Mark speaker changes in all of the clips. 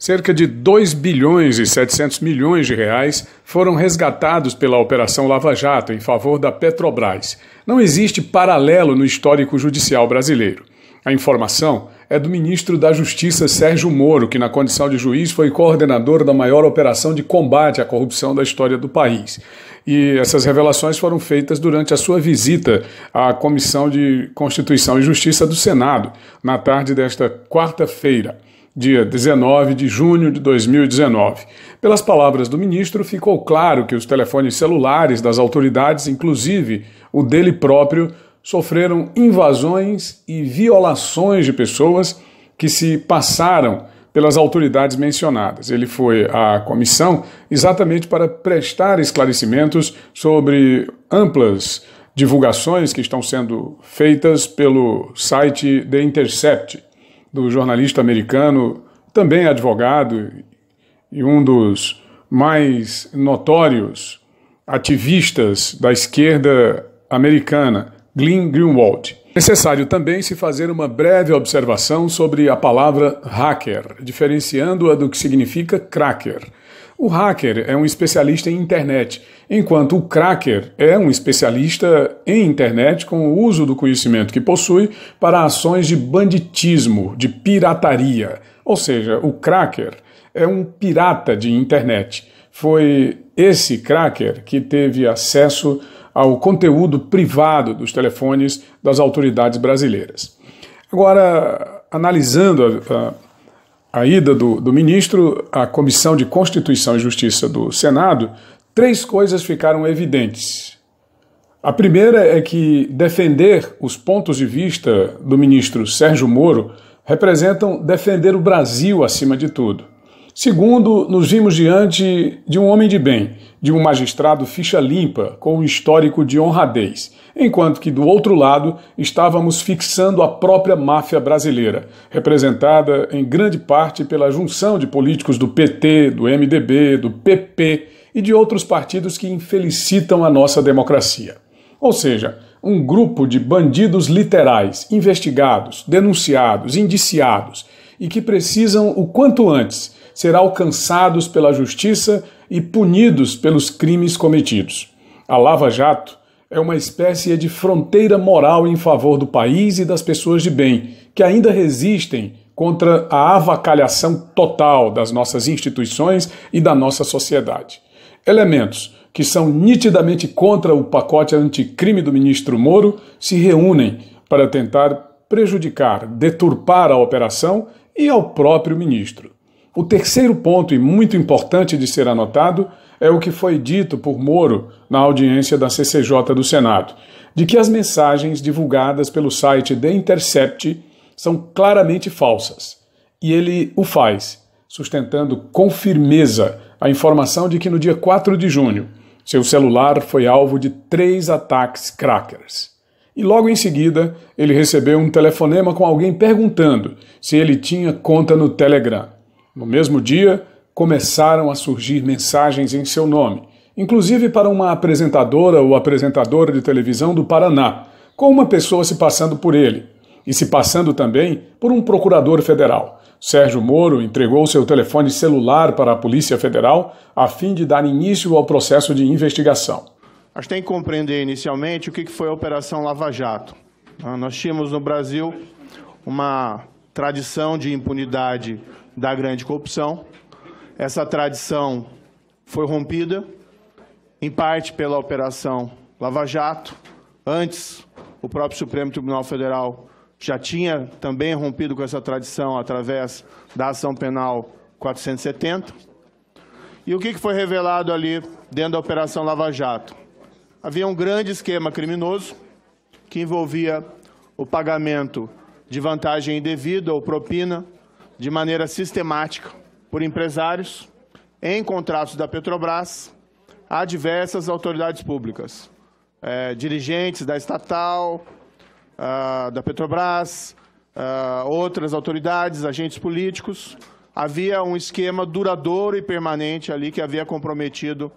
Speaker 1: Cerca de 2 bilhões e 700 milhões de reais foram resgatados pela Operação Lava Jato em favor da Petrobras. Não existe paralelo no histórico judicial brasileiro. A informação é do ministro da Justiça Sérgio Moro, que, na condição de juiz, foi coordenador da maior operação de combate à corrupção da história do país. E essas revelações foram feitas durante a sua visita à Comissão de Constituição e Justiça do Senado, na tarde desta quarta-feira dia 19 de junho de 2019. Pelas palavras do ministro, ficou claro que os telefones celulares das autoridades, inclusive o dele próprio, sofreram invasões e violações de pessoas que se passaram pelas autoridades mencionadas. Ele foi à comissão exatamente para prestar esclarecimentos sobre amplas divulgações que estão sendo feitas pelo site The Intercept do jornalista americano, também advogado e um dos mais notórios ativistas da esquerda americana, Glenn Greenwald. Necessário também se fazer uma breve observação sobre a palavra hacker, diferenciando-a do que significa cracker. O hacker é um especialista em internet, enquanto o cracker é um especialista em internet com o uso do conhecimento que possui para ações de banditismo, de pirataria. Ou seja, o cracker é um pirata de internet. Foi esse cracker que teve acesso ao conteúdo privado dos telefones das autoridades brasileiras. Agora, analisando a, a a ida do, do ministro à Comissão de Constituição e Justiça do Senado, três coisas ficaram evidentes. A primeira é que defender os pontos de vista do ministro Sérgio Moro representam defender o Brasil acima de tudo. Segundo, nos vimos diante de um homem de bem, de um magistrado ficha limpa, com um histórico de honradez, enquanto que do outro lado estávamos fixando a própria máfia brasileira, representada em grande parte pela junção de políticos do PT, do MDB, do PP e de outros partidos que infelicitam a nossa democracia. Ou seja, um grupo de bandidos literais, investigados, denunciados, indiciados e que precisam, o quanto antes, ser alcançados pela justiça e punidos pelos crimes cometidos. A Lava Jato é uma espécie de fronteira moral em favor do país e das pessoas de bem, que ainda resistem contra a avacalhação total das nossas instituições e da nossa sociedade. Elementos que são nitidamente contra o pacote anticrime do ministro Moro se reúnem para tentar prejudicar, deturpar a operação e ao próprio ministro. O terceiro ponto, e muito importante de ser anotado, é o que foi dito por Moro na audiência da CCJ do Senado, de que as mensagens divulgadas pelo site The Intercept são claramente falsas. E ele o faz, sustentando com firmeza a informação de que no dia 4 de junho seu celular foi alvo de três ataques crackers. E logo em seguida ele recebeu um telefonema com alguém perguntando se ele tinha conta no Telegram. No mesmo dia, começaram a surgir mensagens em seu nome, inclusive para uma apresentadora ou apresentadora de televisão do Paraná, com uma pessoa se passando por ele e se passando também por um procurador federal. Sérgio Moro entregou seu telefone celular para a Polícia Federal a fim de dar início ao processo de investigação.
Speaker 2: A gente tem que compreender inicialmente o que foi a Operação Lava Jato. Nós tínhamos no Brasil uma tradição de impunidade da grande corrupção. Essa tradição foi rompida, em parte pela Operação Lava Jato. Antes, o próprio Supremo Tribunal Federal já tinha também rompido com essa tradição através da ação penal 470. E o que foi revelado ali dentro da Operação Lava Jato? Havia um grande esquema criminoso que envolvia o pagamento de vantagem indevida ou propina de maneira sistemática por empresários em contratos da Petrobras a diversas autoridades públicas, é, dirigentes da estatal, ah, da Petrobras, ah, outras autoridades, agentes políticos. Havia um esquema duradouro e permanente ali que havia comprometido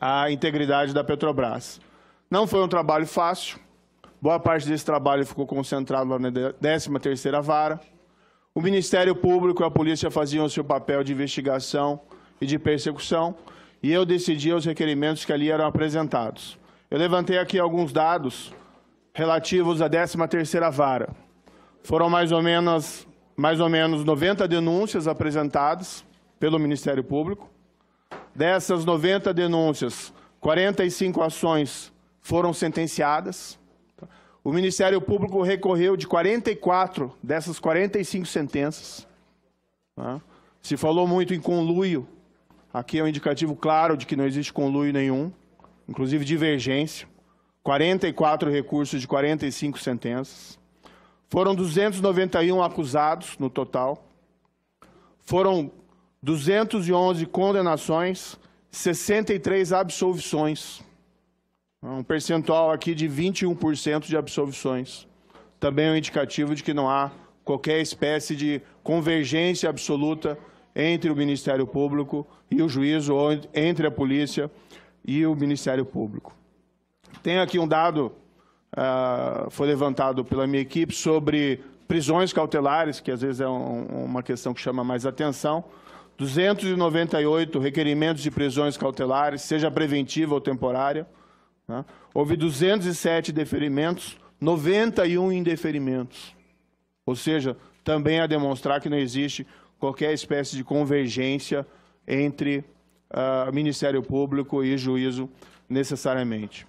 Speaker 2: a integridade da Petrobras. Não foi um trabalho fácil. Boa parte desse trabalho ficou concentrado na 13ª Vara. O Ministério Público e a polícia faziam o seu papel de investigação e de persecução, e eu decidia os requerimentos que ali eram apresentados. Eu levantei aqui alguns dados relativos à 13ª Vara. Foram mais ou menos mais ou menos 90 denúncias apresentadas pelo Ministério Público. Dessas 90 denúncias, 45 ações foram sentenciadas. O Ministério Público recorreu de 44 dessas 45 sentenças. Né? Se falou muito em conluio. Aqui é um indicativo claro de que não existe conluio nenhum, inclusive divergência. 44 recursos de 45 sentenças. Foram 291 acusados no total. Foram 211 condenações, 63 absolvições. É um percentual aqui de 21% de absolvições. Também é um indicativo de que não há qualquer espécie de convergência absoluta entre o Ministério Público e o juízo, ou entre a polícia e o Ministério Público. Tem aqui um dado, uh, foi levantado pela minha equipe, sobre prisões cautelares, que às vezes é um, uma questão que chama mais atenção. 298 requerimentos de prisões cautelares, seja preventiva ou temporária. Né? Houve 207 deferimentos, 91 indeferimentos. Ou seja, também a demonstrar que não existe qualquer espécie de convergência entre uh, Ministério Público e juízo necessariamente.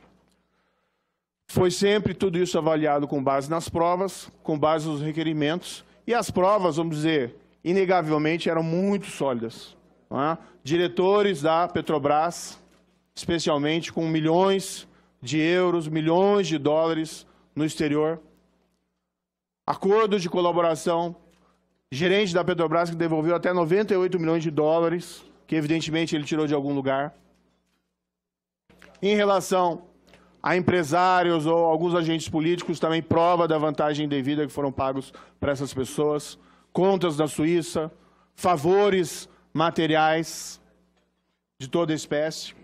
Speaker 2: Foi sempre tudo isso avaliado com base nas provas, com base nos requerimentos, e as provas, vamos dizer, inegavelmente eram muito sólidas. É? Diretores da Petrobras, especialmente com milhões de euros, milhões de dólares no exterior. Acordos de colaboração. Gerente da Petrobras que devolveu até 98 milhões de dólares, que evidentemente ele tirou de algum lugar. Em relação a empresários ou alguns agentes políticos, também prova da vantagem devida que foram pagos para essas pessoas. Contas da Suíça, favores materiais de toda espécie.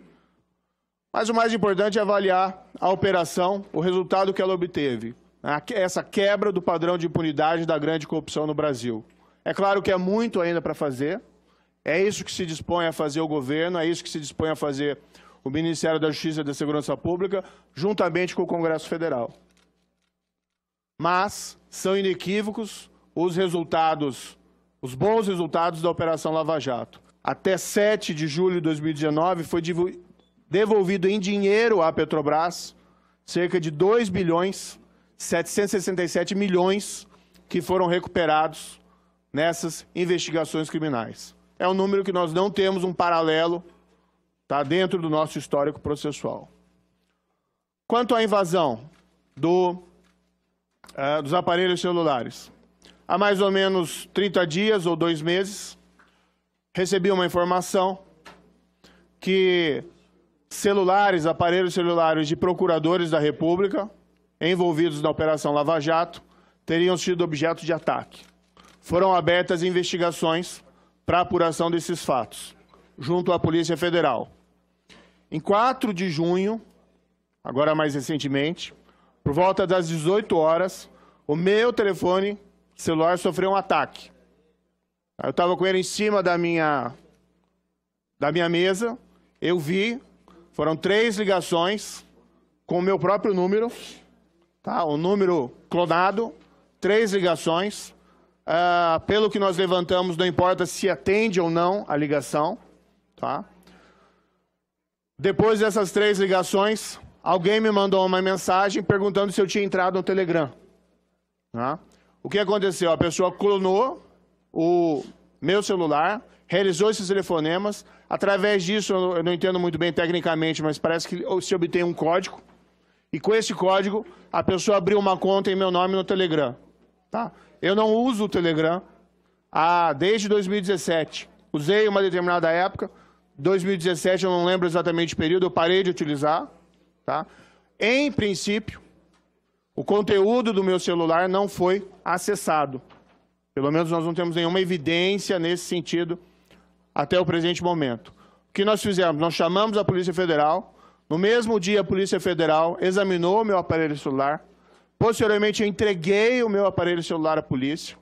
Speaker 2: Mas o mais importante é avaliar a operação, o resultado que ela obteve, né? essa quebra do padrão de impunidade da grande corrupção no Brasil. É claro que é muito ainda para fazer, é isso que se dispõe a fazer o governo, é isso que se dispõe a fazer o Ministério da Justiça e da Segurança Pública, juntamente com o Congresso Federal. Mas são inequívocos os resultados, os bons resultados da Operação Lava Jato. Até 7 de julho de 2019 foi devolvido em dinheiro à Petrobras cerca de 2 bilhões 767 milhões que foram recuperados nessas investigações criminais. É um número que nós não temos um paralelo tá dentro do nosso histórico processual. Quanto à invasão do, uh, dos aparelhos celulares, há mais ou menos 30 dias ou dois meses, recebi uma informação que celulares, aparelhos celulares de procuradores da República envolvidos na Operação Lava Jato teriam sido objeto de ataque. Foram abertas investigações para apuração desses fatos, junto à Polícia Federal. Em 4 de junho, agora mais recentemente, por volta das 18 horas, o meu telefone celular sofreu um ataque. Eu estava com ele em cima da minha, da minha mesa, eu vi foram três ligações com o meu próprio número, tá? O número clonado, três ligações. Uh, pelo que nós levantamos, não importa se atende ou não a ligação, tá? Depois dessas três ligações, alguém me mandou uma mensagem perguntando se eu tinha entrado no Telegram. Tá? O que aconteceu? A pessoa clonou o meu celular realizou esses telefonemas. Através disso, eu não entendo muito bem tecnicamente, mas parece que se obtém um código. E com esse código, a pessoa abriu uma conta em meu nome no Telegram. Tá? Eu não uso o Telegram ah, desde 2017. Usei uma determinada época. 2017, eu não lembro exatamente o período, eu parei de utilizar. Tá? Em princípio, o conteúdo do meu celular não foi acessado. Pelo menos nós não temos nenhuma evidência nesse sentido até o presente momento. O que nós fizemos? Nós chamamos a Polícia Federal. No mesmo dia, a Polícia Federal examinou o meu aparelho celular. Posteriormente, eu entreguei o meu aparelho celular à polícia.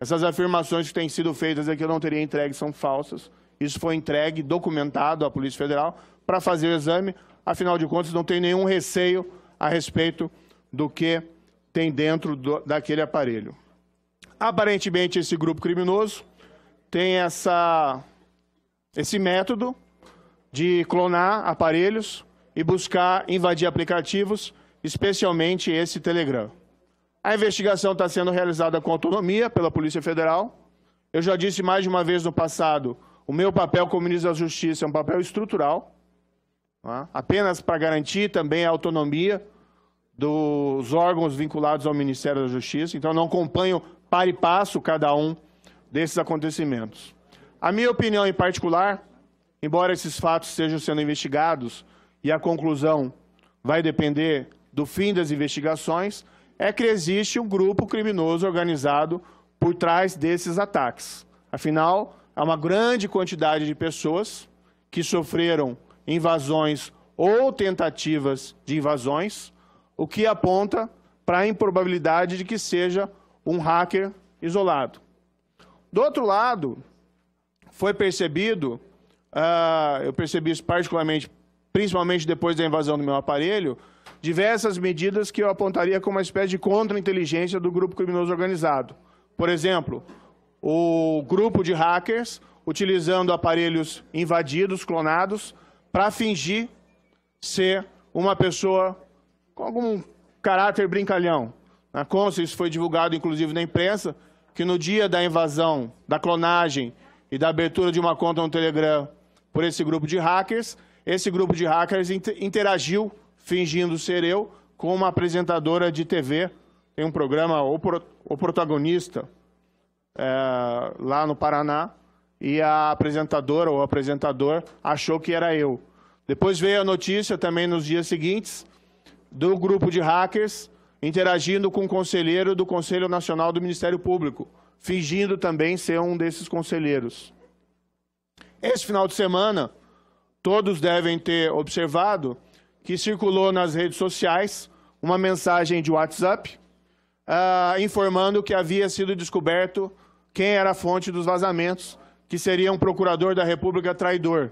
Speaker 2: Essas afirmações que têm sido feitas aqui, eu não teria entregue, são falsas. Isso foi entregue, documentado à Polícia Federal para fazer o exame. Afinal de contas, não tem nenhum receio a respeito do que tem dentro do, daquele aparelho. Aparentemente, esse grupo criminoso tem essa esse método de clonar aparelhos e buscar invadir aplicativos, especialmente esse Telegram. A investigação está sendo realizada com autonomia pela Polícia Federal. Eu já disse mais de uma vez no passado, o meu papel como ministro da Justiça é um papel estrutural, é? apenas para garantir também a autonomia dos órgãos vinculados ao Ministério da Justiça. Então, não acompanho para e passo cada um desses acontecimentos. A minha opinião em particular, embora esses fatos estejam sendo investigados e a conclusão vai depender do fim das investigações, é que existe um grupo criminoso organizado por trás desses ataques. Afinal, há uma grande quantidade de pessoas que sofreram invasões ou tentativas de invasões, o que aponta para a improbabilidade de que seja um hacker isolado. Do outro lado, foi percebido, ah, eu percebi isso particularmente, principalmente depois da invasão do meu aparelho, diversas medidas que eu apontaria como uma espécie de contra-inteligência do grupo criminoso organizado. Por exemplo, o grupo de hackers utilizando aparelhos invadidos, clonados, para fingir ser uma pessoa com algum caráter brincalhão. Na Consul, isso foi divulgado, inclusive, na imprensa, que no dia da invasão, da clonagem e da abertura de uma conta no Telegram por esse grupo de hackers. Esse grupo de hackers interagiu, fingindo ser eu, com uma apresentadora de TV, tem um programa, O, o Protagonista, é, lá no Paraná, e a apresentadora ou apresentador achou que era eu. Depois veio a notícia também nos dias seguintes do grupo de hackers interagindo com o um conselheiro do Conselho Nacional do Ministério Público fingindo também ser um desses conselheiros. Esse final de semana, todos devem ter observado que circulou nas redes sociais uma mensagem de WhatsApp uh, informando que havia sido descoberto quem era a fonte dos vazamentos, que seria um procurador da República traidor.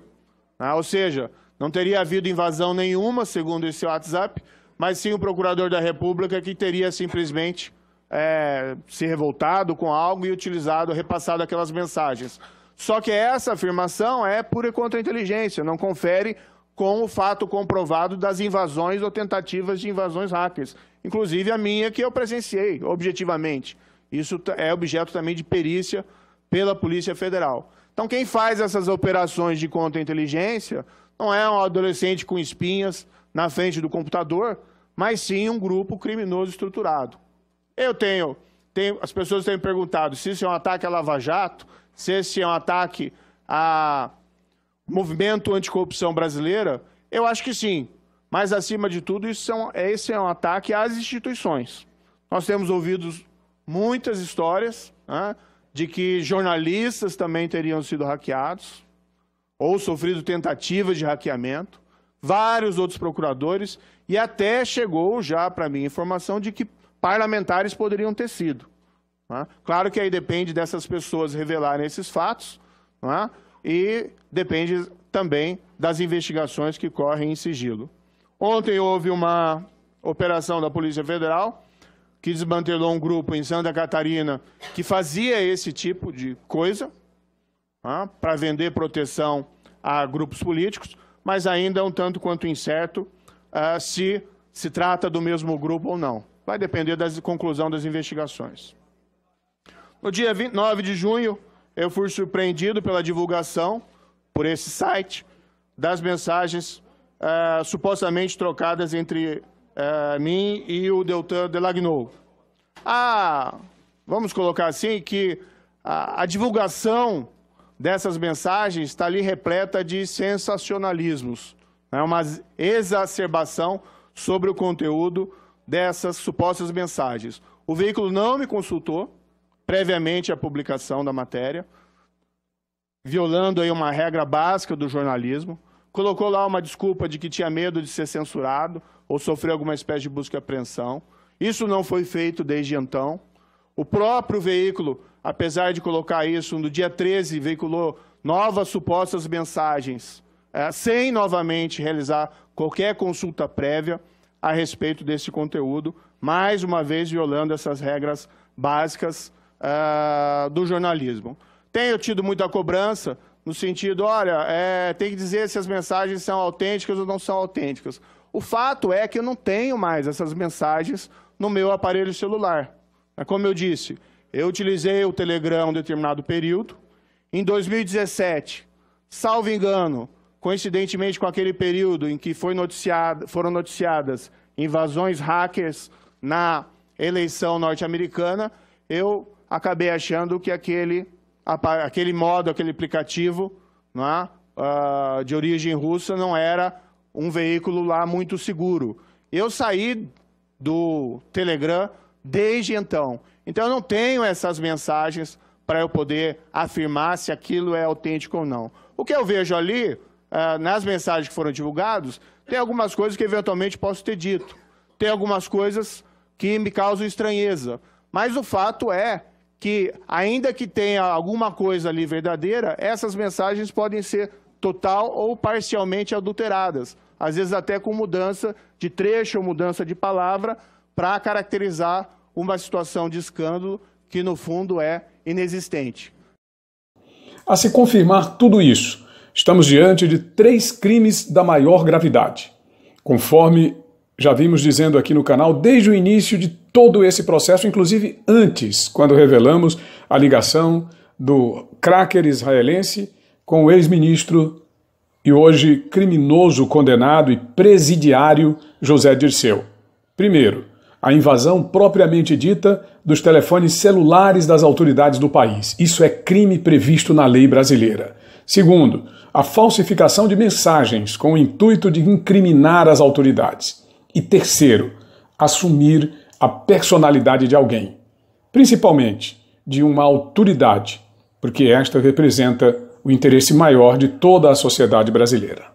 Speaker 2: Ah, ou seja, não teria havido invasão nenhuma, segundo esse WhatsApp, mas sim o procurador da República que teria simplesmente é, se revoltado com algo e utilizado, repassado aquelas mensagens. Só que essa afirmação é pura contra-inteligência, não confere com o fato comprovado das invasões ou tentativas de invasões hackers, inclusive a minha que eu presenciei objetivamente. Isso é objeto também de perícia pela Polícia Federal. Então, quem faz essas operações de contra-inteligência não é um adolescente com espinhas na frente do computador, mas sim um grupo criminoso estruturado. Eu tenho, tenho, as pessoas têm me perguntado se isso é um ataque a Lava Jato, se esse é um ataque a movimento anticorrupção brasileira. Eu acho que sim, mas acima de tudo, isso é um, é, esse é um ataque às instituições. Nós temos ouvido muitas histórias né, de que jornalistas também teriam sido hackeados ou sofrido tentativas de hackeamento, vários outros procuradores, e até chegou já para mim informação de que parlamentares poderiam ter sido. É? Claro que aí depende dessas pessoas revelarem esses fatos é? e depende também das investigações que correm em sigilo. Ontem houve uma operação da Polícia Federal que desmantelou um grupo em Santa Catarina que fazia esse tipo de coisa é? para vender proteção a grupos políticos, mas ainda é um tanto quanto incerto eh, se se trata do mesmo grupo ou não. Vai depender da conclusão das investigações. No dia 29 de junho, eu fui surpreendido pela divulgação, por esse site, das mensagens uh, supostamente trocadas entre uh, mim e o Deltan Delagnou. Ah, vamos colocar assim, que a, a divulgação dessas mensagens está ali repleta de sensacionalismos, né, uma exacerbação sobre o conteúdo dessas supostas mensagens. O veículo não me consultou previamente à publicação da matéria, violando aí uma regra básica do jornalismo, colocou lá uma desculpa de que tinha medo de ser censurado ou sofrer alguma espécie de busca e apreensão. Isso não foi feito desde então. O próprio veículo, apesar de colocar isso, no dia 13 veiculou novas supostas mensagens, eh, sem novamente realizar qualquer consulta prévia a respeito desse conteúdo, mais uma vez violando essas regras básicas uh, do jornalismo. Tenho tido muita cobrança no sentido, olha, é, tem que dizer se as mensagens são autênticas ou não são autênticas. O fato é que eu não tenho mais essas mensagens no meu aparelho celular. É como eu disse, eu utilizei o Telegram em um determinado período. Em 2017, salvo engano, coincidentemente com aquele período em que noticiado, foram noticiadas invasões hackers na eleição norte-americana, eu acabei achando que aquele, aquele modo, aquele aplicativo é? uh, de origem russa não era um veículo lá muito seguro. Eu saí do Telegram desde então. Então, eu não tenho essas mensagens para eu poder afirmar se aquilo é autêntico ou não. O que eu vejo ali ah, nas mensagens que foram divulgadas, tem algumas coisas que eventualmente posso ter dito, tem algumas coisas que me causam estranheza. Mas o fato é que, ainda que tenha alguma coisa ali verdadeira, essas mensagens podem ser total ou parcialmente adulteradas, às vezes até com mudança de trecho ou mudança de palavra para caracterizar uma situação de escândalo que, no fundo, é inexistente.
Speaker 1: A se confirmar tudo isso, estamos diante de três crimes da maior gravidade. Conforme já vimos dizendo aqui no canal desde o início de todo esse processo, inclusive antes, quando revelamos a ligação do cracker israelense com o ex-ministro e hoje criminoso condenado e presidiário José Dirceu. Primeiro, a invasão propriamente dita dos telefones celulares das autoridades do país. Isso é crime previsto na lei brasileira. Segundo, a falsificação de mensagens com o intuito de incriminar as autoridades. E terceiro, assumir a personalidade de alguém, principalmente de uma autoridade, porque esta representa o interesse maior de toda a sociedade brasileira.